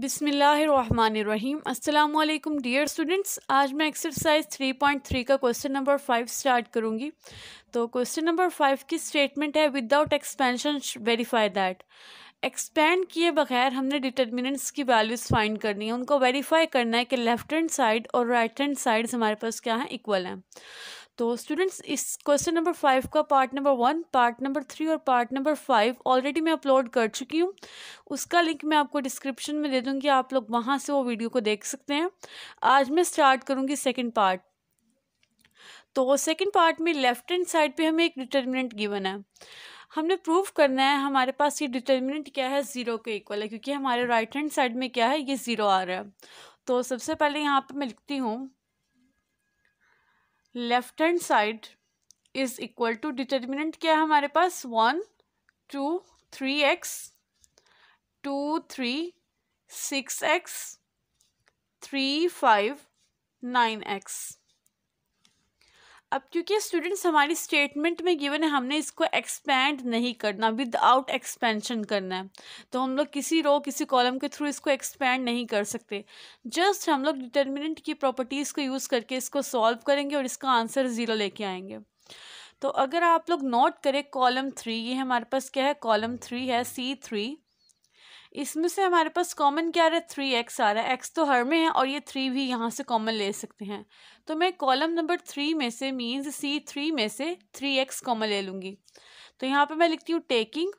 बिसमीम् अल्लाम dear students आज मैं एक्सरसाइज 3.3 का क्वेश्चन नंबर फाइव स्टार्ट करूँगी तो क्वेश्चन नंबर फाइव की स्टेटमेंट है without expansion verify that expand किए बगैर हमने डिटर्मिनेंट्स की वैल्यूज़ फाइंड करनी है उनको वेरीफाई करना है कि लेफ्ट हैंड साइड और राइट हैंड साइड हमारे पास क्या है इक्वल हैं तो स्टूडेंट्स इस क्वेश्चन नंबर फाइव का part number one part number three और पार्ट नंबर फाइव ऑलरेडी मैं अपलोड कर चुकी हूँ उसका लिंक मैं आपको डिस्क्रिप्शन में दे दूँगी आप लोग वहाँ से वो वीडियो को देख सकते हैं आज मैं स्टार्ट करूँगी सेकेंड पार्ट तो सेकेंड पार्ट में लेफ्ट हैंड साइड पर हमें एक डिटर्मिनेंट गिवन है हमने प्रूव करना है हमारे पास ये डिटर्मिनेंट क्या है ज़ीरो के इक्वल है क्योंकि हमारे राइट हैंड साइड में क्या है ये ज़ीरो आ रहा है तो सबसे पहले यहाँ पर मैं लिखती हूँ left hand side is equal to determinant क्या है हमारे पास one two three x two three six x three five nine x अब क्योंकि स्टूडेंट्स हमारी स्टेटमेंट में गिवन है हमने इसको एक्सपेंड नहीं करना विद आउट एक्सपेंशन करना है तो हम लोग किसी रो किसी कॉलम के थ्रू इसको एक्सपेंड नहीं कर सकते जस्ट हम लोग डिटर्मिनेंट की प्रॉपर्टीज़ को यूज़ करके इसको सॉल्व करेंगे और इसका आंसर ज़ीरो लेके आएंगे तो अगर आप लोग नोट करें कॉलम थ्री ये हमारे पास क्या है कॉलम थ्री है सी थ्री इसमें से हमारे पास कॉमन क्या आ रहा है थ्री एक्स आ रहा है एक्स तो हर में है और ये थ्री भी यहाँ से कॉमन ले सकते हैं तो मैं कॉलम नंबर थ्री में से मीन्स सी थ्री में से थ्री एक्स कॉमन ले लूँगी तो यहाँ पे मैं लिखती हूँ taking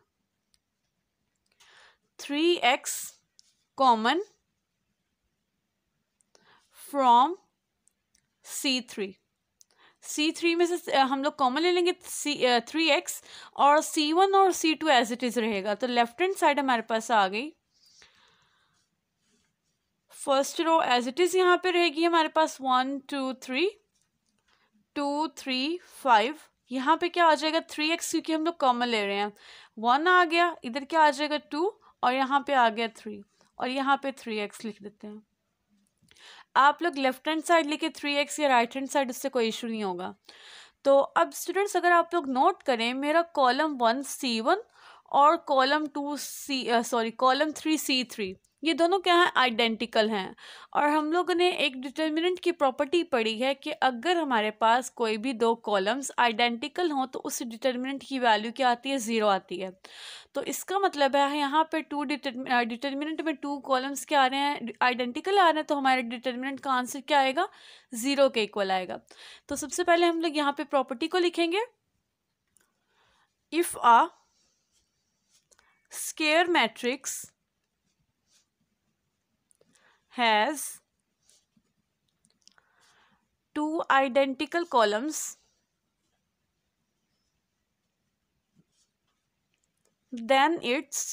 three x common from C three C three में से हम लोग कॉमन ले लेंगे सी थ्री एक्स और सी वन और C two as it is रहेगा तो लेफ्ट हैंड साइड हमारे पास आ गई first row as it is यहाँ पे रहेगी हमारे पास one two three two three five यहाँ पे क्या आ जाएगा थ्री एक्स क्योंकि हम लोग कॉमन ले रहे हैं वन आ गया इधर क्या आ जाएगा टू और यहाँ पे आ गया थ्री और यहाँ पे थ्री एक्स लिख देते हैं आप लोग लेफ्ट हैंड साइड लिखे थ्री एक्स या राइट हैंड साइड उससे कोई इशू नहीं होगा तो अब स्टूडेंट्स अगर आप लोग नोट करें मेरा कॉलम वन सी वन और column two C sorry column three C three ये दोनों क्या हैं आइडेंटिकल हैं और हम लोगों ने एक डिटर्मिनेंट की प्रॉपर्टी पढ़ी है कि अगर हमारे पास कोई भी दो कॉलम्स आइडेंटिकल हों तो उस डिटर्मिनेंट की वैल्यू क्या आती है ज़ीरो आती है तो इसका मतलब है यहाँ पे टू डिटर्मिनेंट में टू कॉलम्स क्या आ रहे हैं आइडेंटिकल आ रहे हैं तो हमारे डिटर्मिनेंट का आंसर क्या आएगा ज़ीरो के इक्वल आएगा तो सबसे पहले हम लोग यहाँ पे प्रॉपर्टी को लिखेंगे if a square matrix has two identical columns then its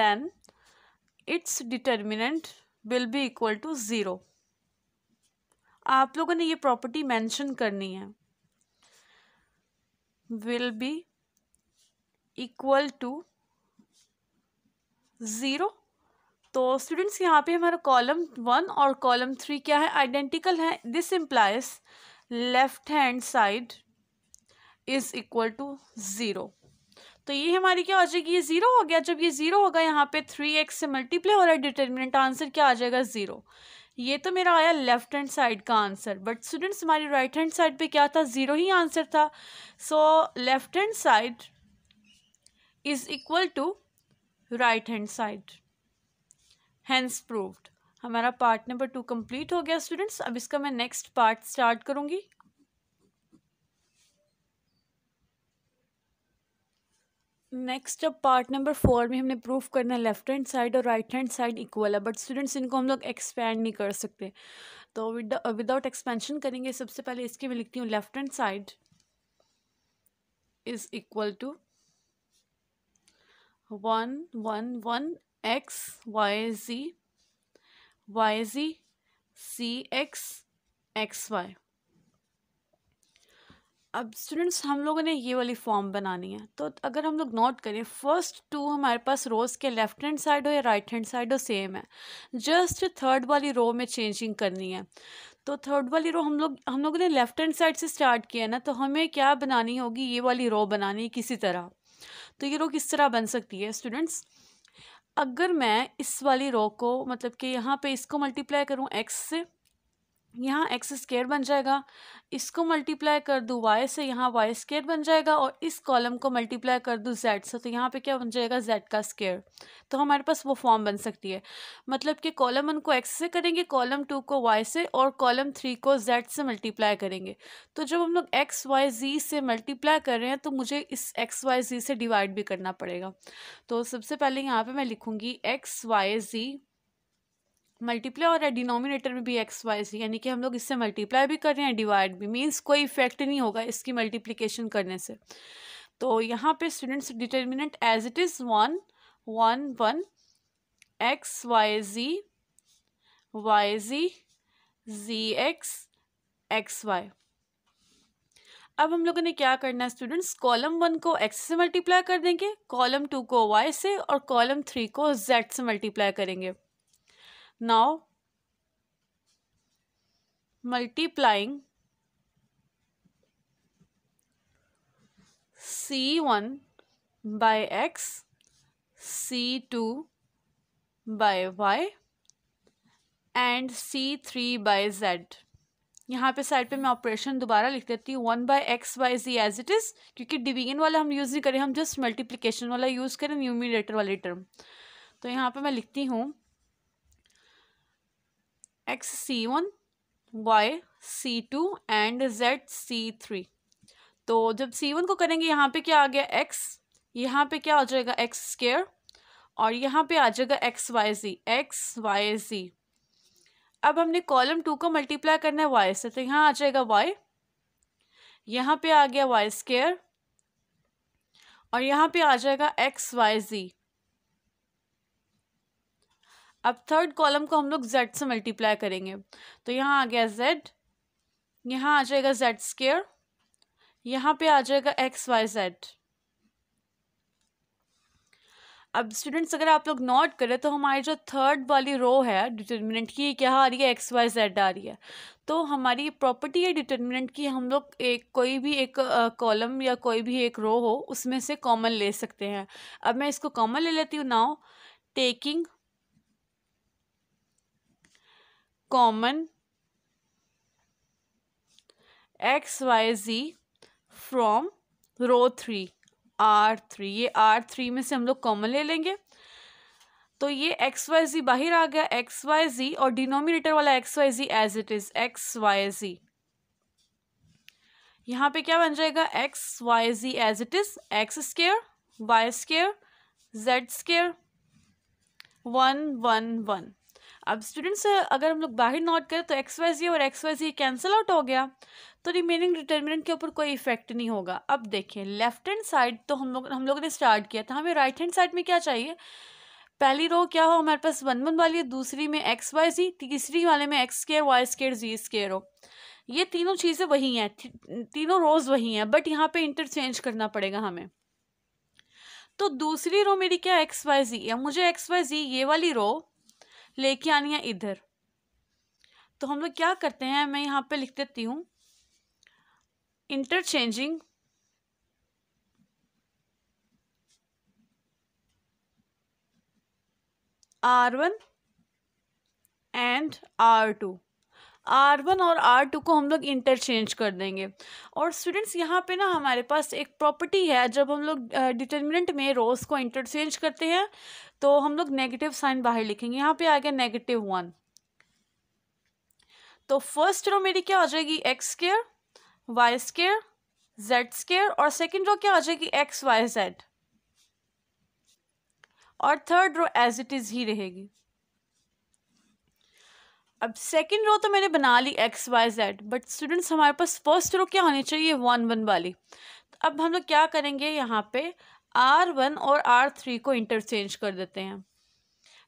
then its determinant will be equal to zero आप लोगों ने ये प्रॉपर्टी मेंशन करनी है will be equal to zero तो स्टूडेंट्स यहाँ पे हमारा कॉलम वन और कॉलम थ्री क्या है आइडेंटिकल है this implies left hand side is equal to zero तो ये हमारी क्या हो जाएगी ये ज़ीरो हो गया जब ये ज़ीरो होगा यहाँ पे थ्री एक्स से मल्टीप्लाई हो रहा है डिटर्मिनेंट आंसर क्या आ जाएगा ज़ीरो ये तो मेरा आया लेफ्ट हैंड साइड का आंसर बट स्टूडेंट्स हमारी राइट हैंड साइड पे क्या था ज़ीरो ही आंसर था so left hand side is equal to right hand side hence proved हमारा पार्ट नंबर टू कंप्लीट हो गया स्टूडेंट्स अब इसका मैं नेक्स्ट पार्ट स्टार्ट करूंगी नेक्स्ट अब पार्ट नंबर फोर में हमने प्रूफ करना लेफ्ट हैंड साइड और राइट हैंड साइड इक्वल है बट स्टूडेंट्स इनको हम लोग एक्सपेंड नहीं कर सकते तो विदाउट एक्सपेंशन करेंगे सबसे पहले इसकी मैं लिखती हूँ left hand side is equal to one one one x y z y z c x x y अब स्टूडेंट्स हम लोगों ने ये वाली फॉर्म बनानी है तो अगर हम लोग नोट करें फर्स्ट टू हमारे पास रोज़ के लेफ्ट हैंड साइड हो या राइट हैंड साइड हो सेम है जस्ट थर्ड वाली रो में चेंजिंग करनी है तो थर्ड वाली रो हम लोग हम लोगों ने लेफ्ट हैंड साइड से स्टार्ट किया है ना तो हमें क्या बनानी होगी ये वाली रो बनानी किसी तरह तो ये रो किस तरह बन सकती है स्टूडेंट्स अगर मैं इस वाली रो को मतलब कि यहाँ पे इसको मल्टीप्लाई करूँ एक्स से यहाँ एक्स स्केयर बन जाएगा इसको मल्टीप्लाई कर दूँ वाई से यहाँ वाई स्केयर बन जाएगा और इस कॉलम को मल्टीप्लाई कर दूँ जेड से तो यहाँ पे क्या बन जाएगा जेड का स्केयर तो हमारे पास वो फॉर्म बन सकती है मतलब कि कॉलम वन को एक्स से करेंगे कॉलम टू को वाई से और कॉलम थ्री को जेड से मल्टीप्लाई करेंगे तो जब हम लोग एक्स वाई जी से मल्टीप्लाई कर रहे हैं तो मुझे इस एक्स वाई जी से डिवाइड भी करना पड़ेगा तो सबसे पहले यहाँ पर मैं लिखूँगी एक्स वाई जी मल्टीप्लाई और डिनोमिनेटर में भी एक्स वाई सी यानी कि हम लोग इससे मल्टीप्लाई भी कर रहे हैं डिवाइड भी मीन्स कोई इफेक्ट नहीं होगा इसकी मल्टीप्लीकेशन करने से तो यहाँ पे students determinant as it is one one one x y z y ji ji x x y अब हम लोगों ने क्या करना है स्टूडेंट्स कॉलम वन को एक्स से मल्टीप्लाई कर देंगे कॉलम टू को वाई से और कॉलम थ्री को जेड से मल्टीप्लाई करेंगे now multiplying c1 by x c2 by y and C three by Z यहाँ पे साइड पे मैं ऑपरेशन दोबारा लिख देती हूँ one by x by z as it is क्योंकि डिवीजन वाला हम यूज़ नहीं करें हम जस्ट मल्टीप्लिकेशन वाला यूज़ करें न्यूमिनेटर वाले टर्म तो यहाँ पे मैं लिखती हूँ x C one y C two and z C three तो जब सी वन को करेंगे यहाँ पे क्या आ गया एक्स यहाँ पे क्या हो जाएगा एक्स स्केयर और यहाँ पे आ जाएगा x y z x y z अब हमने कॉलम टू को मल्टीप्लाई करना है वाई से तो यहाँ आ जाएगा वाई यहाँ पे आ गया वाई स्केयर और यहाँ पे आ जाएगा एक्स वाई जी अब थर्ड कॉलम को हम लोग जेड से मल्टीप्लाई करेंगे तो यहाँ आ गया जेड यहाँ आ जाएगा जेड स्केयर यहाँ पे आ जाएगा एक्स वाई जेड अब स्टूडेंट्स अगर आप लोग नोट करें तो हमारी जो थर्ड वाली रो है डिटर्मिनेंट की क्या आ रही है एक्स वाई जेड आ रही है तो हमारी प्रॉपर्टी है डिटर्मिनेंट की हम लोग एक कोई भी एक कॉलम या कोई भी एक रो हो उसमें से कॉमन ले सकते हैं अब मैं इसको कॉमन ले लेती हूँ now taking common x y z from row three R three ये आर थ्री में से हम लोग कॉमन ले लेंगे तो ये एक्स वाई जी बाहर आ गया एक्स वाई जी और डिनोमिनेटर वाला x y z as it is x y z यहाँ पे क्या बन जाएगा x y z as it is x square y square z square one one one अब स्टूडेंट्स अगर हम लोग बाहर नोट करें तो एक्स वाई जी और x y z cancel out हो गया तो रिमेनिंग डिटर्मिनेंट के ऊपर कोई इफेक्ट नहीं होगा अब देखें लेफ्ट हैंड साइड तो हम लोग हम लोगों ने स्टार्ट किया था हमें राइट हैंड साइड में क्या चाहिए पहली रो क्या हो हमारे पास वन वन वाली है दूसरी में एक्स वाई जी तीसरी वाले में x square y square z square हो ये तीनों चीज़ें वही हैं तीनों रोज़ वही हैं बट यहाँ पे इंटरचेंज करना पड़ेगा हमें तो दूसरी रो मेरी क्या एक्स वाई जी या मुझे एक्स वाई जी ये वाली रो लेके आनी है इधर तो हम लोग क्या करते हैं मैं यहाँ पे लिख देती हूँ interchanging R one and R two R one और आर टू को हम लोग इंटरचेंज कर देंगे और स्टूडेंट्स यहाँ पे ना हमारे पास एक प्रॉपर्टी है जब हम लोग डिटर्मिनेंट में रोज़ को इंटरचेंज करते हैं तो हम लोग नेगेटिव साइन बाहर लिखेंगे यहाँ पे आ गया नेगेटिव वन तो फर्स्ट रो मेरी क्या आ जाएगी x square y square z square और सेकेंड रो क्या आ जाएगी एक्स वाई जेड और third row as it is ही रहेगी अब सेकेंड रो तो मैंने बना ली x y z but students हमारे पास फर्स्ट रो क्या होनी चाहिए वन वन वाली तो अब हम लोग क्या करेंगे यहाँ पे आर वन और आर थ्री को इंटरचेंज कर देते हैं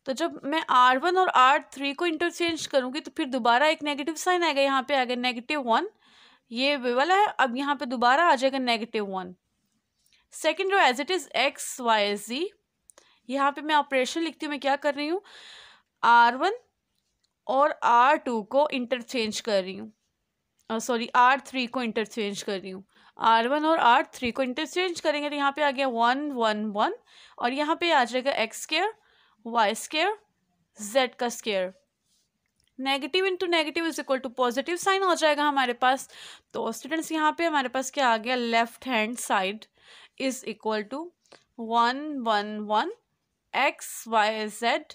तो जब मैं आर वन और आर थ्री को इंटरचेंज करूँगी तो फिर दोबारा एक नेगेटिव साइन आएगा यहाँ पे आएगा नेगेटिव वन ये वे वाला है अब यहाँ पे दोबारा आ जाएगा negative one second row as it is x y s z यहाँ पे मैं ऑपरेशन लिखती हूँ मैं क्या कर रही हूँ आर वन और आर टू को इंटरचेंज कर रही हूँ सॉरी आर थ्री को इंटरचेंज कर रही हूँ आर वन और आर थ्री को इंटरचेंज करेंगे तो यहाँ पे आ गया वन वन वन और यहाँ पे आ जाएगा x square y square z का square negative into negative is equal to positive sign हो जाएगा हमारे पास तो स्टूडेंट्स यहाँ पे हमारे पास क्या आ गया left hand side is equal to one one one x y z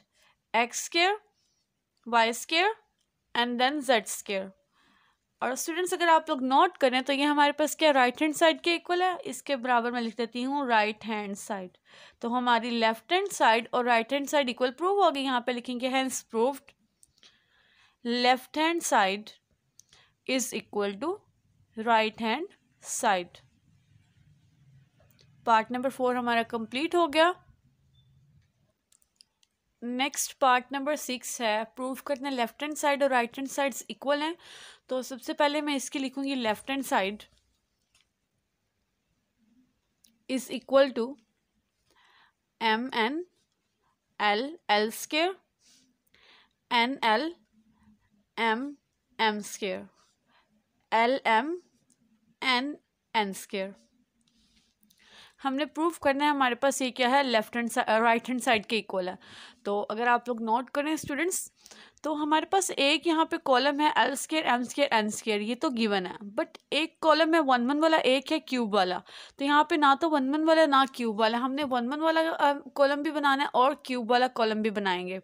x square y square and then z square और स्टूडेंट्स अगर आप लोग नोट करें तो ये हमारे पास क्या राइट हैंड साइड के इक्वल है इसके बराबर मैं लिख देती हूँ राइट हैंड साइड तो हमारी लेफ्ट हैंड साइड और right hand side equal prove गई यहाँ पे लिखेंगे hence proved left hand side is equal to right hand side part number four हमारा कंप्लीट हो गया नेक्स्ट पार्ट नंबर सिक्स है प्रूफ करते हैं लेफ्ट हैंड साइड और राइट हैंड साइड इक्वल हैं तो सबसे पहले मैं इसकी लिखूँगी left hand side is equal to m N l l square n L m M square l M n n square हमने प्रूव करना है हमारे पास ये क्या है left hand right hand side के इक्वल है तो अगर आप लोग नोट करें स्टूडेंट्स तो हमारे पास एक यहाँ पे कॉलम है l square M square N square ये तो गिवन है बट एक कॉलम है वन वन वाला एक है क्यूब वाला तो यहाँ पे ना तो वन वन वाला ना क्यूब वाला हमने वन वन वाला कॉलम uh, भी बनाना है और क्यूब वाला कॉलम भी बनाएंगे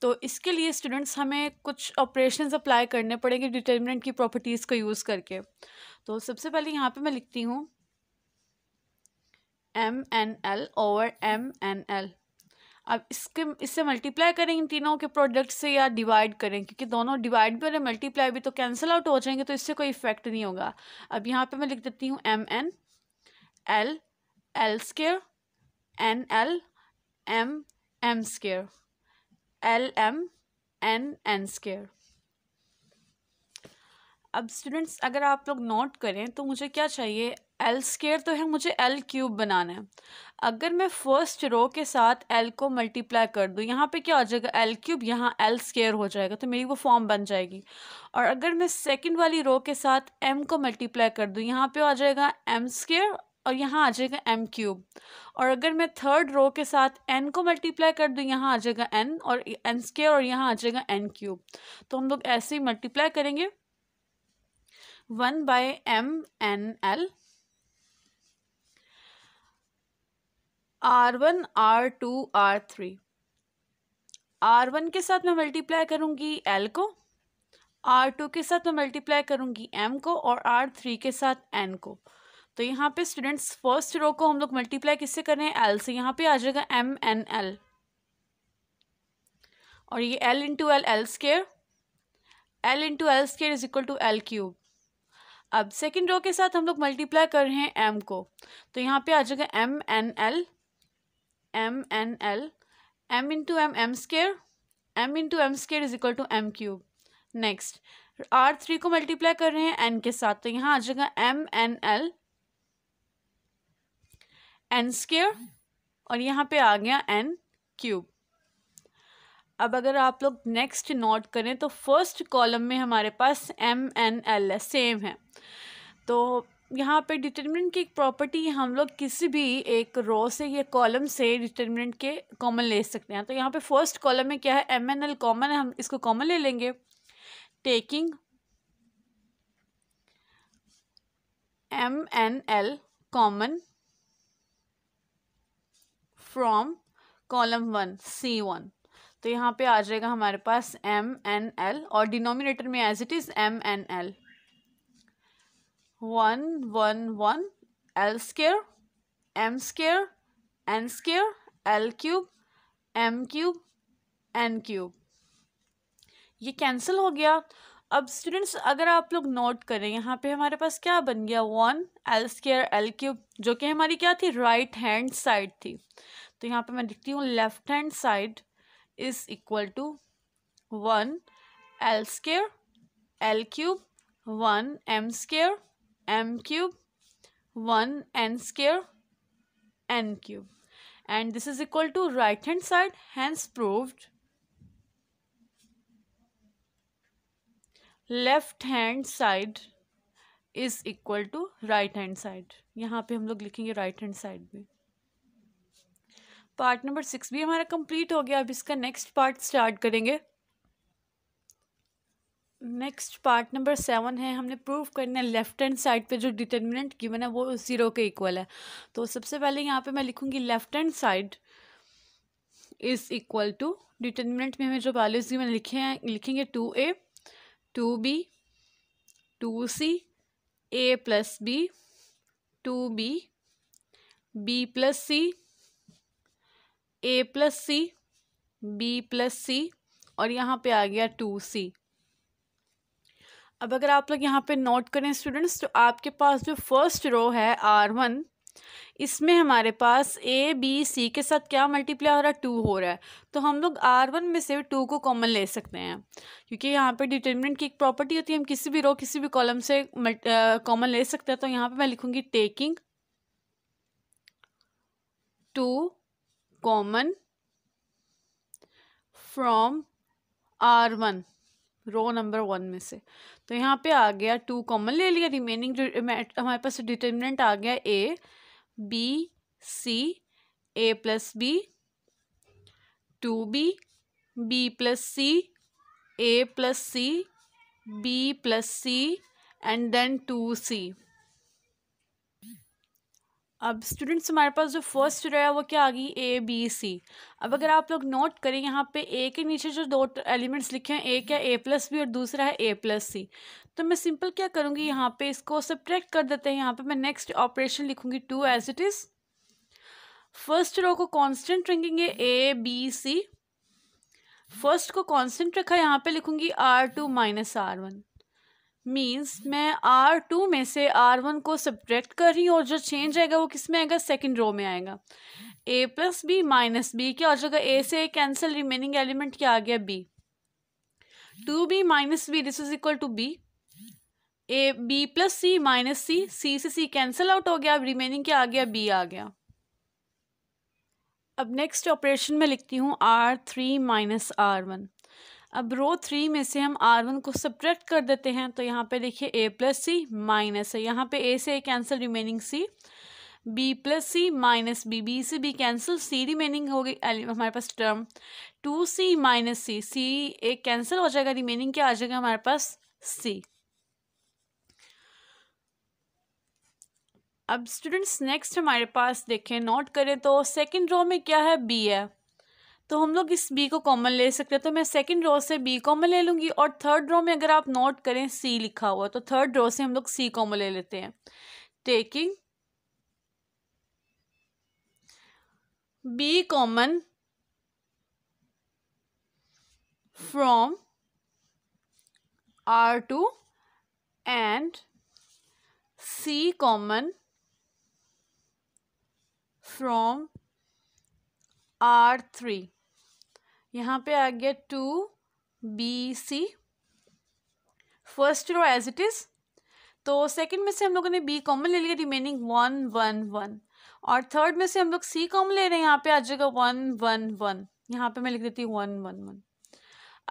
तो इसके लिए स्टूडेंट्स हमें कुछ ऑपरेशंस अप्लाई करने पड़ेंगे डिटर्मिनेंट की प्रॉपर्टीज़ को यूज़ करके तो सबसे पहले यहाँ पे मैं लिखती हूँ m N l over m N l अब इसके इससे मल्टीप्लाई करें इन तीनों के प्रोडक्ट से या डिवाइड करें क्योंकि दोनों डिवाइड भी और मल्टीप्लाई भी तो कैंसिल आउट हो जाएंगे तो इससे कोई इफेक्ट नहीं होगा अब यहाँ पे मैं लिख देती हूँ m N l l square n L m M square l M n n square अब स्टूडेंट्स अगर आप लोग नोट करें तो मुझे क्या चाहिए एल स्केयर तो है मुझे एल क्यूब बनाना है अगर मैं फर्स्ट रो के साथ एल को मल्टीप्लाई कर दूँ यहाँ पे क्या हो जाएगा एल क्यूब यहाँ एल स्केयर हो जाएगा तो मेरी वो फॉर्म बन जाएगी और अगर मैं सेकंड वाली रो के साथ एम को मल्टीप्लाई कर दूँ यहाँ पे आ जाएगा एम स्केयर और यहाँ आ जाएगा एम क्यूब और अगर मैं थर्ड रो के साथ एन को मल्टीप्लाई कर दूँ यहाँ आ जाएगा एन और एन स्केयर और यहाँ आ जाएगा एन क्यूब तो हम लोग ऐसे ही मल्टीप्लाई करेंगे one by m N l R one R two R three R one के साथ मैं मल्टीप्लाई करूँगी एल को आर टू के साथ मैं मल्टीप्लाई करूँगी एम को और आर थ्री के साथ एन को तो यहाँ पे स्टूडेंट्स फर्स्ट रो को हम लोग मल्टीप्लाई किससे कर रहे हैं एल से यहाँ पे आ जाएगा एम एन एल और ये l into l l square l into l square is equal to l cube अब सेकेंड रो के साथ हम लोग मल्टीप्लाई कर रहे हैं एम को तो यहाँ पे आ जाएगा M N L M N L M into M M square M into M square is equal to M cube next R three को मल्टीप्लाई कर रहे हैं एन के साथ तो यहाँ आ जाएगा M N L N square और यहाँ पे आ गया एन क्यूब अब अगर आप लोग नेक्स्ट नोट करें तो फर्स्ट कॉलम में हमारे पास एम एन एल सेम है तो यहाँ पे डिटर्मिनेंट की एक प्रॉपर्टी हम लोग किसी भी एक रो से या कॉलम से डिटर्मिनेंट के कॉमन ले सकते हैं तो यहाँ पे फर्स्ट कॉलम में क्या है एम एन एल कॉमन है हम इसको कॉमन ले लेंगे taking M N L common from column one C one तो यहाँ पे आ जाएगा हमारे पास एम एन एल और डिनोमिनेटर में as it is M N L one one one L square M square N square L cube M cube N cube ये कैंसिल हो गया अब स्टूडेंट्स अगर आप लोग नोट करें यहाँ पे हमारे पास क्या बन गया one L square L cube जो कि हमारी क्या थी राइट हैंड साइड थी तो यहाँ पे मैं लिखती हूँ left hand side is equal to one L square L cube one M square M cube one N square N cube and this is equal to right hand side hands proved left hand side is equal to right hand side यहाँ पे हम लोग लिखेंगे right hand side में part number six भी हमारा complete हो गया अब इसका नेक्स्ट पार्ट स्टार्ट करेंगे नेक्स्ट पार्ट नंबर सेवन है हमने प्रूव करना है लेफ्ट हैंड साइड पे जो डिटर्मिनेंट गिवन है वो ज़ीरो के इक्वल है तो सबसे पहले यहाँ पे मैं लिखूँगी left hand side is equal to determinant में हमें जो वैल्यूज गिवन लिखे हैं लिखेंगे two A two B two C A plus B two B B plus C A plus C B plus C और यहाँ पे आ गया टू सी अब अगर आप लोग यहाँ पे नोट करें स्टूडेंट्स तो आपके पास जो फर्स्ट रो है आर वन इसमें हमारे पास ए बी सी के साथ क्या मल्टीप्लाई हो रहा है टू हो रहा है तो हम लोग आर वन में से टू को कॉमन ले सकते हैं क्योंकि यहाँ पे डिटर्मिनेंट की एक प्रॉपर्टी होती है हम किसी भी रो किसी भी कॉलम से कॉमन ले सकते हैं तो यहाँ पे मैं लिखूँगी taking two common from R one row number one में से तो यहाँ पे आ गया टू कॉमन ले लिया रिमेनिंग हमारे पास डिटर्मिनेंट आ गया A B C A plus B two B B plus C A plus C B plus C and then two C अब स्टूडेंट्स हमारे पास जो फर्स्ट है वो क्या आ गई ए बी सी अब अगर आप लोग नोट करें यहाँ पे ए के नीचे जो दो एलिमेंट्स लिखे हैं एक है ए प्लस बी और दूसरा है ए प्लस सी तो मैं सिंपल क्या करूँगी यहाँ पे इसको सब्ट्रैक्ट कर देते हैं यहाँ पे मैं नेक्स्ट ऑपरेशन लिखूँगी two as it is first row को कॉन्स्टेंट रखेंगे ए बी सी फर्स्ट को कॉन्स्टेंट रखा यहाँ पे लिखूंगी R two minus R one means मैं आर टू में से आर वन को सब्ट्रैक्ट कर रही हूँ और जो चेंज आएगा वो किस में आएगा सेकेंड रो में आएगा A plus B minus B क्या हो जाएगा ए से कैंसिल रिमेनिंग एलिमेंट क्या आ गया B two B minus B this is equal to B A B plus C minus C C से सी कैंसिल आउट हो गया अब रिमेनिंग क्या आ गया बी आ गया अब नेक्स्ट ऑपरेशन में लिखती हूँ R three minus R one अब रो थ्री में से हम आर वन को सब्ट्रैक्ट कर देते हैं तो यहाँ पे देखिए ए प्लस सी माइनस है यहाँ पे ए से A cancel remaining C B plus C minus B B से बी कैंसिल सी रिमेनिंग हो गई हमारे पास term two C minus C C A cancel हो जाएगा रिमेनिंग क्या आ जाएगा हमारे पास सी अब स्टूडेंट्स नेक्स्ट हमारे पास देखें नोट करें तो सेकंड रो में क्या है बी है तो हम लोग इस बी को कॉमन ले सकते हैं तो मैं सेकंड रो से बी कॉमन ले लूँगी और थर्ड रो में अगर आप नोट करें सी लिखा हुआ तो थर्ड रो से हम लोग सी कॉमन ले लेते हैं taking B common from R two and C common from R three यहाँ पे आ गया two B C first row as it is तो सेकंड में से हम लोगों ने बी कॉमन ले लिया रिमेनिंग वन वन वन और थर्ड में से हम लोग सी कॉमन ले रहे हैं यहाँ पे आ जाएगा वन वन वन यहाँ पे मैं लिख देती हूँ वन वन वन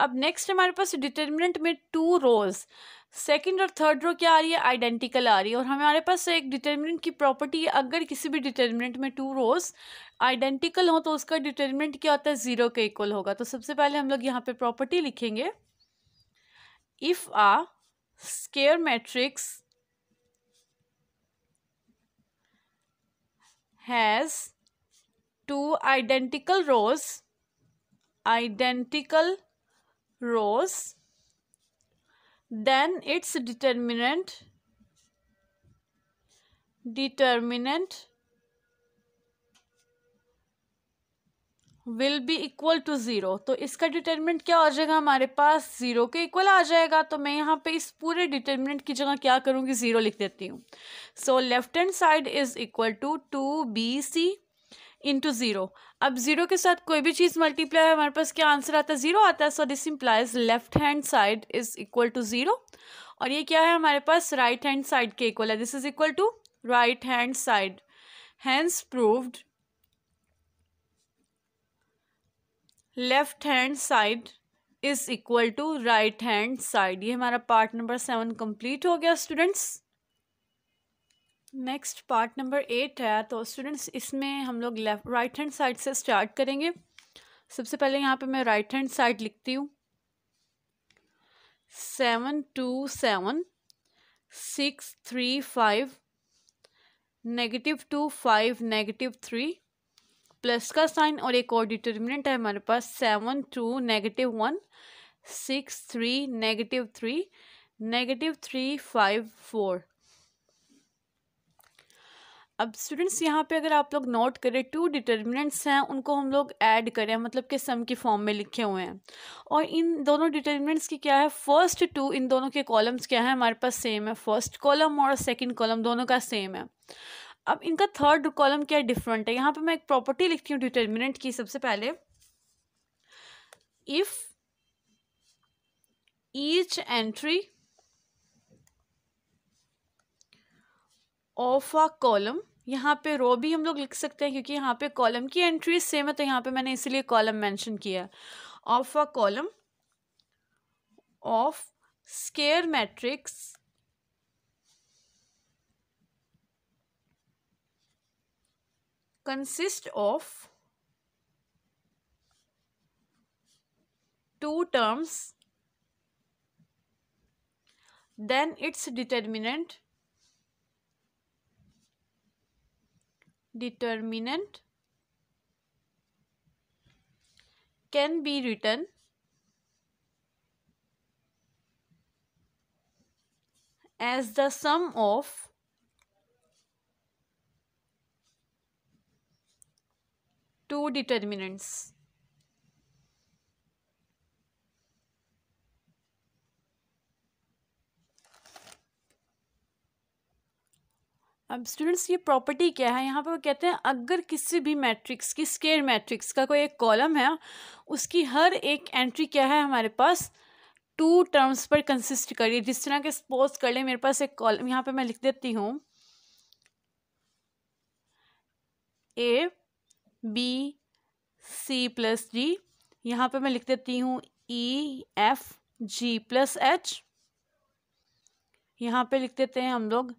अब नेक्स्ट हमारे पास डिटर्मिनेंट में टू रोज सेकंड और थर्ड रो क्या आ रही है आइडेंटिकल आ रही है और हमारे पास एक डिटर्मिनेंट की प्रॉपर्टी अगर किसी भी डिटर्मिनेंट में टू रोज आइडेंटिकल हो तो उसका डिटर्मिनेंट क्या होता है ज़ीरो के इक्वल होगा तो सबसे पहले हम लोग यहाँ पे प्रॉपर्टी लिखेंगे if a square matrix has two identical rows identical rows then its determinant determinant will be equal to zero तो इसका डिटर्मिनेंट क्या हो जाएगा हमारे पास ज़ीरो के इक्वल आ जाएगा तो मैं यहाँ पे इस पूरे डिटर्मिनेंट की जगह क्या करूँगी ज़ीरो लिख देती हूँ so left hand side is equal to two B C into zero अब जीरो के साथ कोई भी चीज़ मल्टीप्लाई है हमारे पास क्या आंसर आता है जीरो आता है so this implies left hand side is equal to zero और ये क्या है हमारे पास राइट हैंड साइड के इक्वल है this is equal to right hand side hands proved left hand side is equal to right hand side ये हमारा पार्ट नंबर सेवन कंप्लीट हो गया students next part number eight है तो students इसमें हम लोग लेफ्ट राइट हैंड साइड से स्टार्ट करेंगे सबसे पहले यहाँ पे मैं राइट हैंड साइड लिखती हूँ seven two seven six three five negative two five negative three plus का साइन और एक और डिटर्मिनेंट है हमारे पास seven two negative one six three negative three negative three five four अब स्टूडेंट्स यहाँ पे अगर आप लोग नोट करें टू डिटर्मिनेंट्स हैं उनको हम लोग ऐड करें मतलब कि सम की फॉर्म में लिखे हुए हैं और इन दोनों डिटर्मिनेंट्स की क्या है फर्स्ट टू इन दोनों के कॉलम्स क्या है हमारे पास सेम है फर्स्ट कॉलम और सेकंड कॉलम दोनों का सेम है अब इनका थर्ड कॉलम क्या डिफरेंट है यहाँ पर मैं एक प्रॉपर्टी लिखती हूँ डिटर्मिनेंट की सबसे पहले if each entry of a column यहाँ पे रो भी हम लोग लिख सकते हैं क्योंकि यहाँ पे कॉलम की एंट्रीज सेम है तो यहाँ पे मैंने इसीलिए कॉलम मेंशन किया of a column of square matrix consist of two terms then its determinant determinant can be written as the sum of two determinants अब स्टूडेंट्स ये प्रॉपर्टी क्या है यहाँ पर वो कहते हैं अगर किसी भी मैट्रिक्स की स्केयर मैट्रिक्स का कोई एक कॉलम है उसकी हर एक एंट्री क्या है हमारे पास टू टर्म्स पर कंसिस्ट करिए जिस तरह के सपोज कर ले मेरे पास एक कॉलम यहाँ पे मैं लिख देती हूँ A B C plus D यहाँ पे मैं लिख देती हूँ E F G plus H यहाँ पे लिख देते हैं हम लोग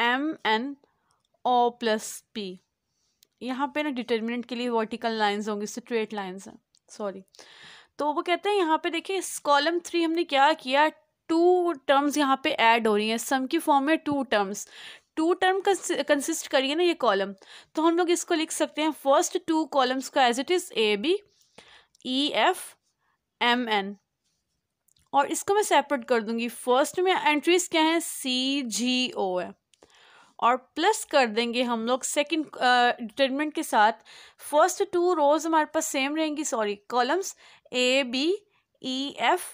M N O plus P यहाँ पे ना डिटर्मिनेंट के लिए वर्टिकल लाइंस होंगी स्ट्रेट लाइंस हैं सॉरी तो वो कहते हैं यहाँ पे देखिए इस कॉलम थ्री हमने क्या किया टू टर्म्स यहाँ पे ऐड हो रही हैं सम की फॉर्म में two terms two term consist करिए ना ये कॉलम तो हम लोग इसको लिख सकते हैं फर्स्ट टू कॉलम्स का as it is A B E F M N और इसको मैं सेपरेट कर दूंगी फर्स्ट में एंट्रीज क्या है सी जी ओ है और प्लस कर देंगे हम लोग सेकंड डिटर्मिनेंट के साथ फर्स्ट टू रोज हमारे पास सेम रहेंगी sorry columns A B E F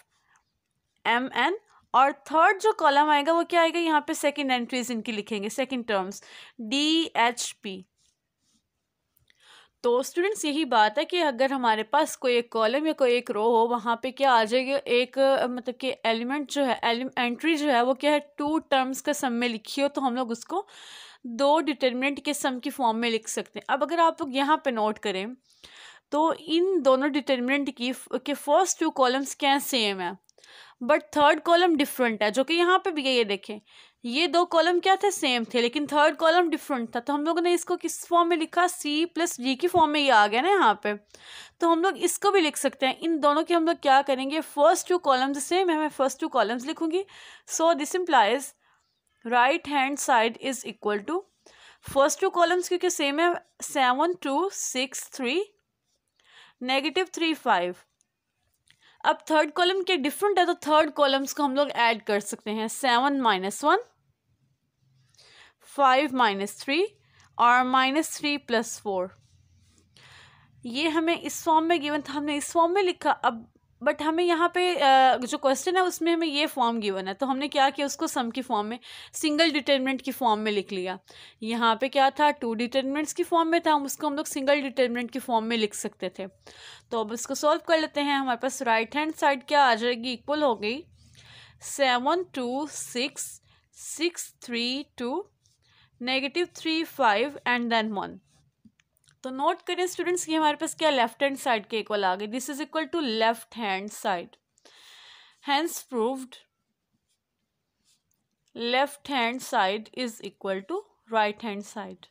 M N और थर्ड जो कॉलम आएगा वो क्या आएगा यहाँ पे सेकंड एंट्रीज इनकी लिखेंगे second terms D H P तो स्टूडेंट्स यही बात है कि अगर हमारे पास कोई एक कॉलम या कोई एक रो हो वहाँ पे क्या आ जाएगी एक मतलब कि एलिमेंट जो है एंट्री जो है वो क्या है टू टर्म्स का सम में लिखी हो तो हम लोग उसको दो डिटर्मिनेंट के सम की फॉर्म में लिख सकते हैं अब अगर आप लोग यहाँ पे नोट करें तो इन दोनों डिटर्मिनेंट की के फर्स्ट टू कॉलम्स क्या सेम है बट थर्ड कॉलम डिफरेंट है जो कि यहाँ पे भी ये देखें ये दो कॉलम क्या थे सेम थे लेकिन थर्ड कॉलम डिफरेंट था तो हम लोगों ने इसको किस फॉर्म में लिखा सी प्लस डी की फॉर्म में ये आ गया ना यहाँ पे तो हम लोग इसको भी लिख सकते हैं इन दोनों के हम लोग क्या करेंगे फर्स्ट टू कॉलम्स सेम है मैं फर्स्ट टू कॉलम्स लिखूंगी so this implies right hand side is equal to first two columns क्योंकि सेम है seven two six three negative three five अब थर्ड कॉलम के डिफरेंट है तो थर्ड कॉलम्स को हम लोग ऐड कर सकते हैं seven minus one five minus three और माइनस थ्री प्लस फोर ये हमें इस फॉर्म में गिवन था हमने इस फॉर्म में लिखा अब बट हमें यहाँ पे जो क्वेश्चन है उसमें हमें ये फॉर्म गिवन है तो हमने क्या किया उसको सम की फॉर्म में सिंगल डिटर्मिनेंट की फॉर्म में लिख लिया यहाँ पे क्या था टू डिटर्मिनेंट्स की फॉर्म में था हम उसको हम लोग सिंगल डिटर्मिनेंट की फॉर्म में लिख सकते थे तो अब इसको सॉल्व कर लेते हैं हमारे पास राइट हैंड साइड क्या आ जाएगी इक्वल हो गई seven two six six three two negative three five and then one तो नोट करें स्टूडेंट्स ये हमारे पास क्या लेफ्ट हैंड साइड के इक्वल आ गए this is equal to left hand side hence proved left hand side is equal to right hand side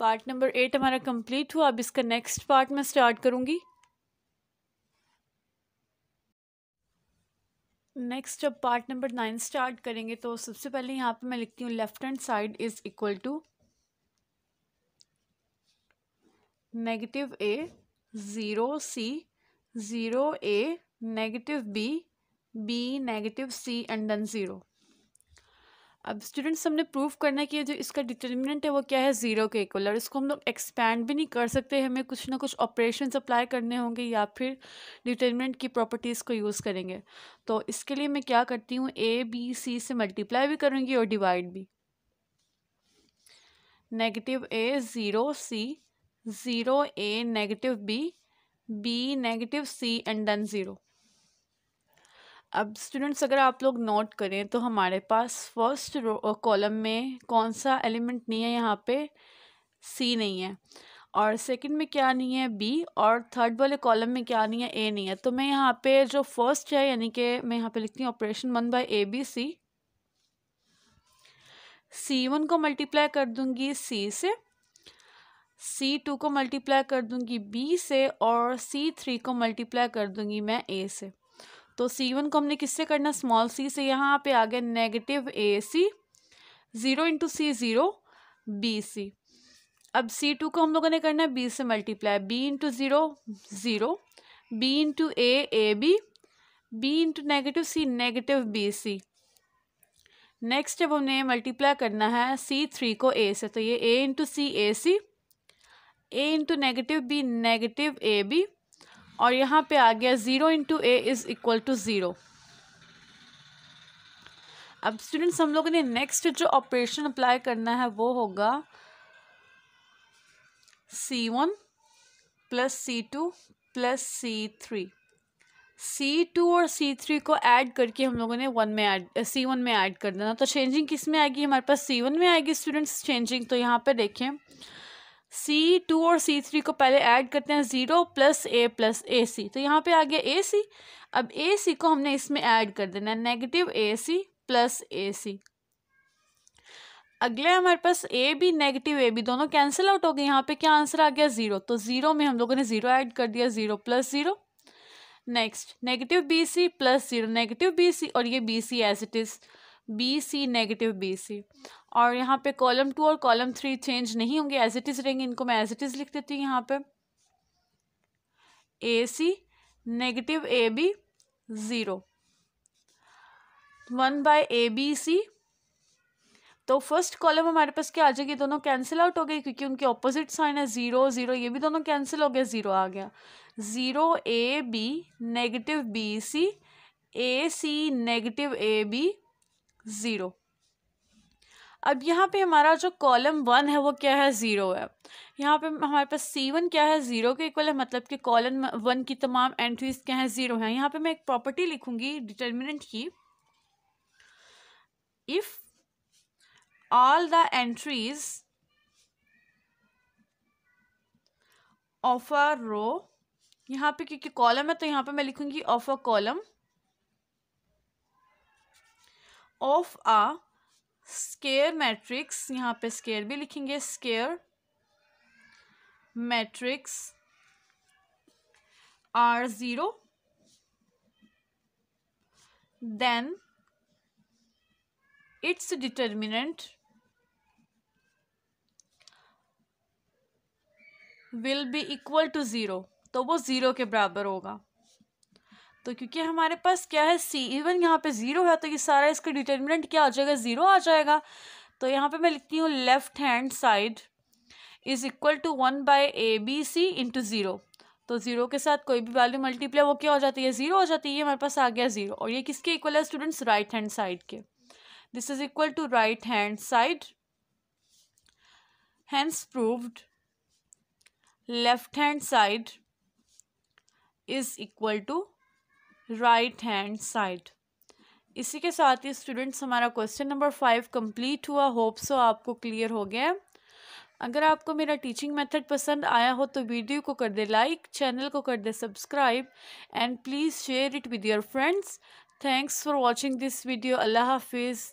part number eight हमारा कंप्लीट हुआ अब इसका नेक्स्ट पार्ट मैं स्टार्ट करूंगी नेक्स्ट जब पार्ट नंबर नाइन स्टार्ट करेंगे तो सबसे पहले यहाँ पे मैं लिखती हूँ left hand side is equal to negative A zero C zero A negative B B negative C and then zero अब स्टूडेंट्स हमने प्रूव करना है कि जो इसका डिटर्मिनेंट है वो क्या है ज़ीरो के इक्वल और इसको हम लोग एक्सपैंड भी नहीं कर सकते हमें कुछ ना कुछ ऑपरेशन अप्लाई करने होंगे या फिर डिटर्मिनेंट की प्रॉपर्टीज़ को यूज़ करेंगे तो इसके लिए मैं क्या करती हूँ ए बी सी से मल्टीप्लाई भी करूँगी और डिवाइड भी negative A zero C zero A negative B B negative C and then zero अब स्टूडेंट्स अगर आप लोग नोट करें तो हमारे पास फर्स्ट कॉलम में कौन सा एलिमेंट नहीं है यहाँ पे सी नहीं है और सेकंड में क्या नहीं है बी और थर्ड वाले कॉलम में क्या नहीं है ए नहीं है तो मैं यहाँ पे जो फर्स्ट है यानी कि मैं यहाँ पे लिखती हूँ operation one by A B C C one को मल्टीप्लाई कर दूंगी सी से सी टू को मल्टीप्लाई कर दूंगी बी से और सी थ्री को मल्टीप्लाई कर दूंगी मैं ए से तो सी वन को हमने किससे करना स्मॉल सी से यहाँ पे आ गया negative A C zero into C zero B C अब सी टू को हम लोगों ने करना है बी से multiply B into zero zero B into A A B B into negative C negative B C next जब हमने मल्टीप्लाई करना है सी थ्री को ए से तो ये A into C A C A into negative B negative A B और यहाँ पे आ गया zero into A is equal to zero अब स्टूडेंट्स हम लोगों ने नेक्स्ट जो ऑपरेशन अप्लाई करना है वो होगा C one plus C two plus C three C two और सी थ्री को ऐड करके हम लोगों ने वन में ऐड सी वन में ऐड कर देना तो चेंजिंग किस में आएगी हमारे पास सी वन में आएगी स्टूडेंट्स चेंजिंग तो यहाँ पे देखें सी टू और सी थ्री को पहले ऐड करते हैं zero plus A plus A C तो यहाँ पे आ गया ए सी अब ए सी को हमने इसमें ऐड कर देना है negative A C plus A सी अगले हमारे पास ए भी नेगेटिव ए भी दोनों कैंसिल आउट हो गए यहाँ पे क्या आंसर आ गया ज़ीरो तो ज़ीरो में हम लोगों ने ज़ीरो ऐड कर दिया zero plus zero next negative B C plus zero negative B C और ये B C as it is B C negative B C और यहाँ पे कॉलम टू और कॉलम थ्री चेंज नहीं होंगे एज इट इज़ रहेंगे इनको मैं एज इट इज़ लिख देती हूँ यहाँ पे A C negative A B zero one by A B C तो फर्स्ट कॉलम हमारे पास क्या आ जाएगी दोनों कैंसिल आउट हो गए क्योंकि उनके ऑपोजिट साइन है ज़ीरो ज़ीरो ये भी दोनों कैंसिल हो गया ज़ीरो आ गया zero A B negative B C A C negative A B zero अब यहाँ पे हमारा जो कॉलम वन है वो क्या है ज़ीरो है यहाँ पे हमारे पास सी वन क्या है ज़ीरो के इक्वल है मतलब कि कॉलम वन की तमाम एंट्रीज क्या है ज़ीरो हैं यहाँ पे मैं एक प्रॉपर्टी लिखूंगी डिटर्मिनेंट की if all the entries of a row यहाँ पे क्योंकि कॉलम है तो यहाँ पे मैं लिखूंगी of a column of a square matrix यहाँ पे स्केयर भी लिखेंगे square matrix are zero then its determinant will be equal to zero तो वो ज़ीरो के बराबर होगा तो क्योंकि हमारे पास क्या है सी इवन यहाँ पे ज़ीरो है तो ये सारा इसका डिटर्मिनेंट क्या आ जाएगा ज़ीरो आ जाएगा तो यहाँ पे मैं लिखती हूँ left hand side is equal to one by A B C into zero तो ज़ीरो के साथ कोई भी वैल्यू मल्टीप्लाई वो क्या हो जाती है ज़ीरो हो जाती है हमारे पास आ गया ज़ीरो और ये किसके इक्वल है स्टूडेंट्स राइट हैंड साइड के this is equal to right hand side hands proved left hand side is equal to right hand side इसी के साथ ही स्टूडेंट्स हमारा क्वेश्चन नंबर फाइव कंप्लीट हुआ होप सो आपको क्लियर हो गया अगर आपको मेरा टीचिंग मेथड पसंद आया हो तो वीडियो को कर दे लाइक चैनल को कर दे subscribe and please share it with your friends thanks for watching this video अल्लाह हाफिज़